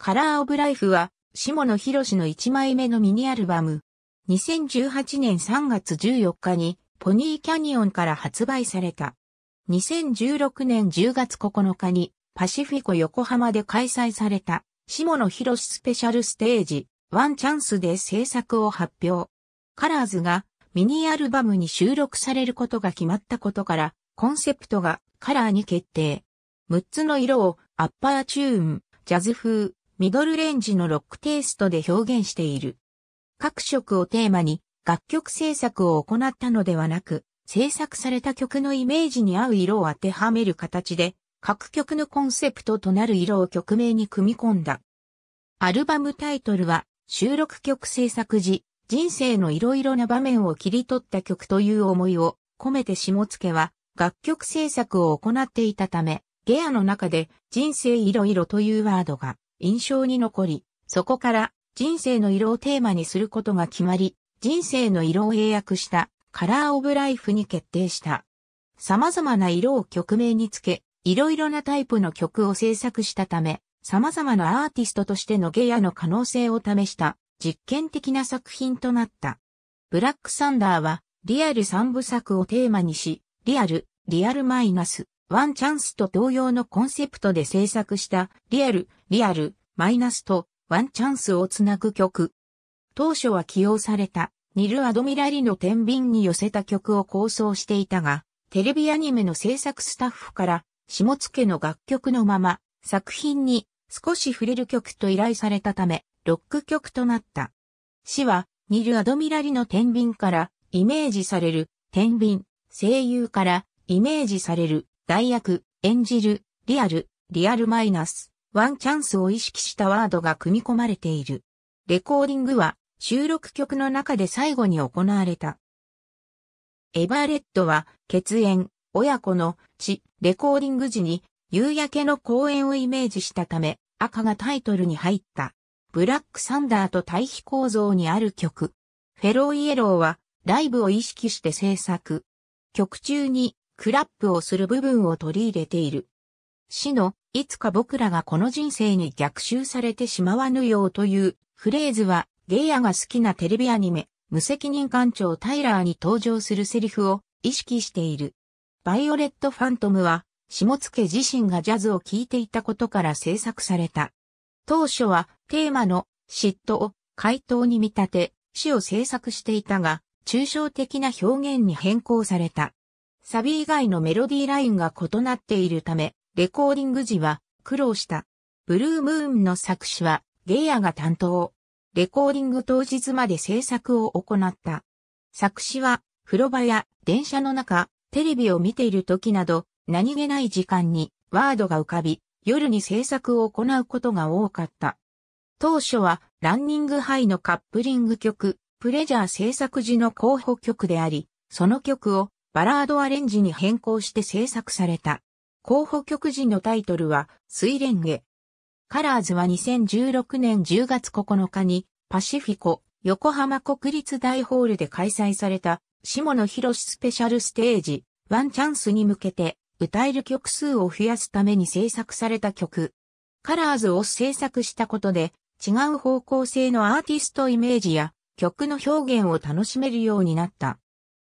カラーオブライフは、下野博の1枚目のミニアルバム。2018年3月14日に、ポニーキャニオンから発売された。2016年10月9日に、パシフィコ横浜で開催された、下野博スペシャルステージ、ワンチャンスで制作を発表。カラーズが、ミニアルバムに収録されることが決まったことから、コンセプトがカラーに決定。6つの色をアッパーチューン、ジャズ風、ミドルレンジのロックテイストで表現している。各色をテーマに楽曲制作を行ったのではなく、制作された曲のイメージに合う色を当てはめる形で、各曲のコンセプトとなる色を曲名に組み込んだ。アルバムタイトルは、収録曲制作時、人生のいろいろな場面を切り取った曲という思いを込めて下付は楽曲制作を行っていたため、ゲアの中で人生いろいろというワードが印象に残り、そこから人生の色をテーマにすることが決まり、人生の色を英訳したカラーオブライフに決定した。様々な色を曲名につけ、いろいろなタイプの曲を制作したため、様々なアーティストとしてのゲイヤの可能性を試した実験的な作品となった。ブラックサンダーはリアル三部作をテーマにし、リアル、リアルマイナス、ワンチャンスと同様のコンセプトで制作したリアル、リアル、マイナスとワンチャンスをつなぐ曲。当初は起用されたニル・アドミラリの天秤に寄せた曲を構想していたが、テレビアニメの制作スタッフから下付の楽曲のまま作品に少し触れる曲と依頼されたため、ロック曲となった。詩はニル・アドミラリの天秤からイメージされる天秤、声優からイメージされる代役、演じる、リアル、リアルマイナス、ワンチャンスを意識したワードが組み込まれている。レコーディングは収録曲の中で最後に行われた。エバーレットは血縁、親子の血、レコーディング時に夕焼けの公園をイメージしたため赤がタイトルに入った。ブラックサンダーと対比構造にある曲。フェローイエローはライブを意識して制作。曲中にクラップをする部分を取り入れている。死の、いつか僕らがこの人生に逆襲されてしまわぬようというフレーズは、ゲイヤが好きなテレビアニメ、無責任艦長タイラーに登場するセリフを意識している。バイオレット・ファントムは、下野自身がジャズを聴いていたことから制作された。当初はテーマの嫉妬を回答に見立て、死を制作していたが、抽象的な表現に変更された。サビ以外のメロディーラインが異なっているため、レコーディング時は苦労した。ブルームーンの作詞はゲイアが担当。レコーディング当日まで制作を行った。作詞は風呂場や電車の中、テレビを見ている時など何気ない時間にワードが浮かび、夜に制作を行うことが多かった。当初はランニングハイのカップリング曲、プレジャー制作時の候補曲であり、その曲をバラードアレンジに変更して制作された。候補曲時のタイトルは、水蓮華。カラーズは2016年10月9日に、パシフィコ、横浜国立大ホールで開催された、下野博スペシャルステージ、ワンチャンスに向けて、歌える曲数を増やすために制作された曲。カラーズを制作したことで、違う方向性のアーティストイメージや曲の表現を楽しめるようになった。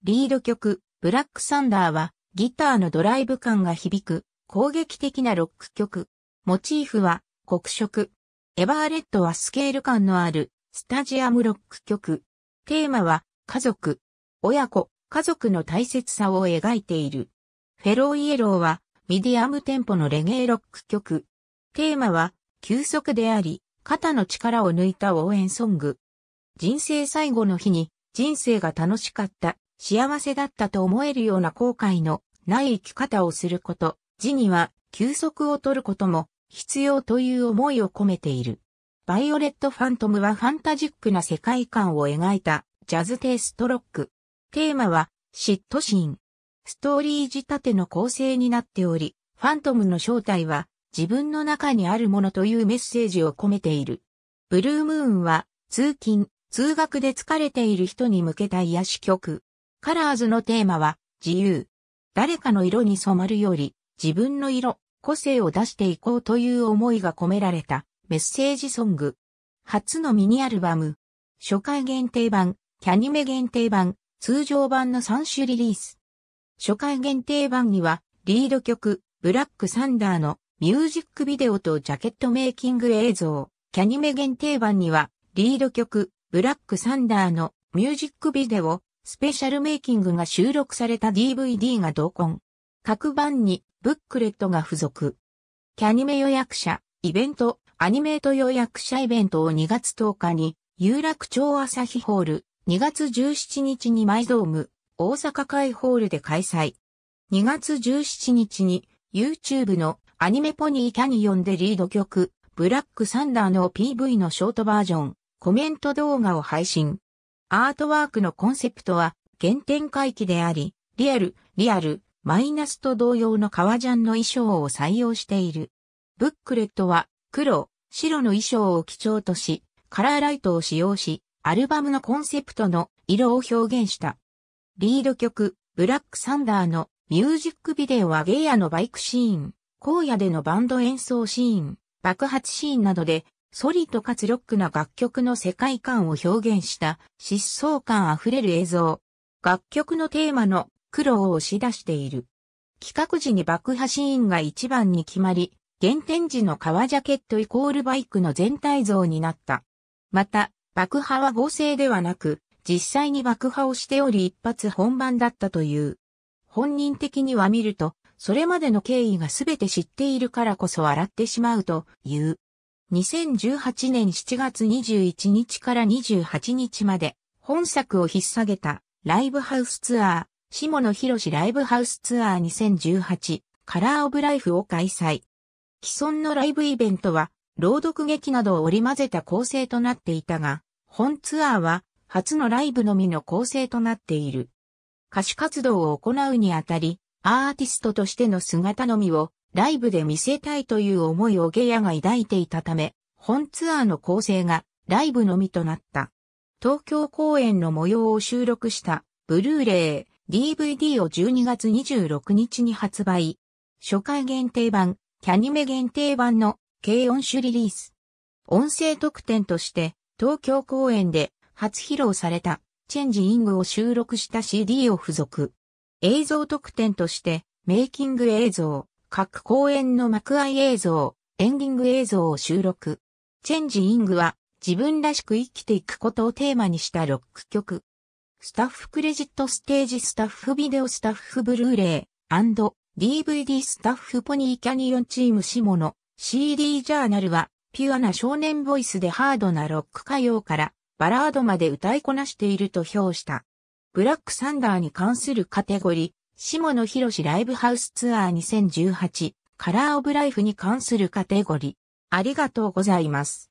リード曲、ブラックサンダーはギターのドライブ感が響く攻撃的なロック曲。モチーフは黒色。エバーレッドはスケール感のあるスタジアムロック曲。テーマは家族、親子、家族の大切さを描いている。フェローイエローはミディアムテンポのレゲエロック曲。テーマは休息であり、肩の力を抜いた応援ソング。人生最後の日に人生が楽しかった。幸せだったと思えるような後悔のない生き方をすること、字には休息を取ることも必要という思いを込めている。バイオレット・ファントムはファンタジックな世界観を描いたジャズテイストロック。テーマは嫉妬心。ストーリー仕立ての構成になっており、ファントムの正体は自分の中にあるものというメッセージを込めている。ブルームーンは通勤、通学で疲れている人に向けた癒し曲。カラーズのテーマは、自由。誰かの色に染まるより、自分の色、個性を出していこうという思いが込められたメッセージソング。初のミニアルバム。初回限定版、キャニメ限定版、通常版の3種リリース。初回限定版には、リード曲、ブラックサンダーのミュージックビデオとジャケットメイキング映像。キャニメ限定版には、リード曲、ブラックサンダーのミュージックビデオ、スペシャルメイキングが収録された DVD が同梱。各版にブックレットが付属。キャニメ予約者、イベント、アニメート予約者イベントを2月10日に、有楽町朝日ホール、2月17日にマイドーム、大阪会ホールで開催。2月17日に、YouTube のアニメポニーキャニオンでリード曲、ブラックサンダーの PV のショートバージョン、コメント動画を配信。アートワークのコンセプトは原点回帰であり、リアル、リアル、マイナスと同様の革ジャンの衣装を採用している。ブックレットは黒、白の衣装を基調とし、カラーライトを使用し、アルバムのコンセプトの色を表現した。リード曲、ブラックサンダーのミュージックビデオはゲイアのバイクシーン、荒野でのバンド演奏シーン、爆発シーンなどでソリとかつロックな楽曲の世界観を表現した疾走感あふれる映像。楽曲のテーマの苦労を押し出している。企画時に爆破シーンが一番に決まり、原点時の革ジャケットイコールバイクの全体像になった。また、爆破は合成ではなく、実際に爆破をしており一発本番だったという。本人的には見ると、それまでの経緯が全て知っているからこそ笑ってしまうという。2018年7月21日から28日まで、本作を引っ提げた、ライブハウスツアー、下野博士ライブハウスツアー2018、カラーオブライフを開催。既存のライブイベントは、朗読劇などを織り交ぜた構成となっていたが、本ツアーは、初のライブのみの構成となっている。歌手活動を行うにあたり、アーティストとしての姿のみをライブで見せたいという思いをゲヤが抱いていたため、本ツアーの構成がライブのみとなった。東京公演の模様を収録したブルーレイ DVD を12月26日に発売。初回限定版、キャニメ限定版の軽音種リリース。音声特典として東京公演で初披露されたチェンジイングを収録した CD を付属。映像特典としてメイキング映像、各公演の幕開映像、エンディング映像を収録。チェンジイングは自分らしく生きていくことをテーマにしたロック曲。スタッフクレジットステージスタッフビデオスタッフブルーレイ &DVD スタッフポニーキャニオンチーム下の CD ジャーナルはピュアな少年ボイスでハードなロック歌謡からバラードまで歌いこなしていると評した。ブラックサンダーに関するカテゴリー下野博ライブハウスツアー2018カラーオブライフに関するカテゴリー。ありがとうございます。